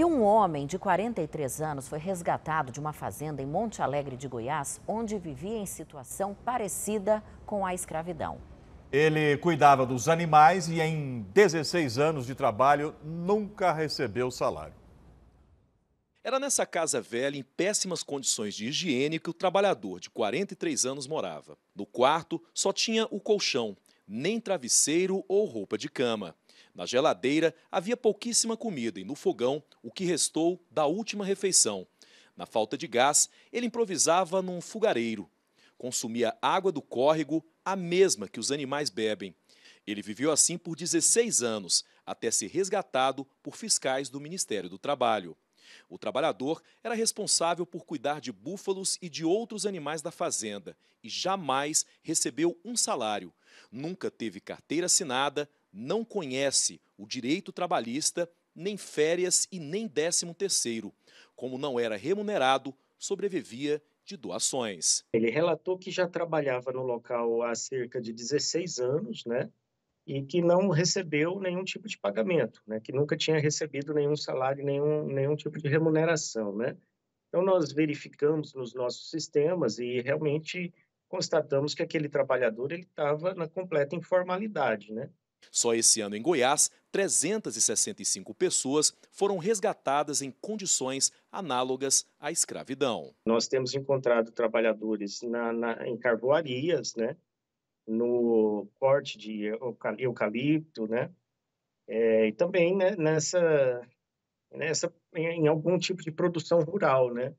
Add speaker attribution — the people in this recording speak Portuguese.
Speaker 1: E um homem de 43 anos foi resgatado de uma fazenda em Monte Alegre de Goiás, onde vivia em situação parecida com a escravidão. Ele cuidava dos animais e, em 16 anos de trabalho, nunca recebeu salário. Era nessa casa velha, em péssimas condições de higiene, que o trabalhador de 43 anos morava. No quarto, só tinha o colchão, nem travesseiro ou roupa de cama. Na geladeira havia pouquíssima comida e no fogão o que restou da última refeição. Na falta de gás, ele improvisava num fogareiro. Consumia água do córrego, a mesma que os animais bebem. Ele viveu assim por 16 anos, até ser resgatado por fiscais do Ministério do Trabalho. O trabalhador era responsável por cuidar de búfalos e de outros animais da fazenda e jamais recebeu um salário. Nunca teve carteira assinada, não conhece o direito trabalhista, nem férias e nem décimo terceiro. Como não era remunerado, sobrevivia de doações.
Speaker 2: Ele relatou que já trabalhava no local há cerca de 16 anos, né? E que não recebeu nenhum tipo de pagamento, né? Que nunca tinha recebido nenhum salário, nenhum, nenhum tipo de remuneração, né? Então, nós verificamos nos nossos sistemas e realmente constatamos que aquele trabalhador ele estava na completa informalidade, né?
Speaker 1: Só esse ano em Goiás, 365 pessoas foram resgatadas em condições análogas à escravidão.
Speaker 2: Nós temos encontrado trabalhadores na, na, em carvoarias, né? no corte de eucalipto, né? É, e também né, nessa, nessa em, em algum tipo de produção rural, né?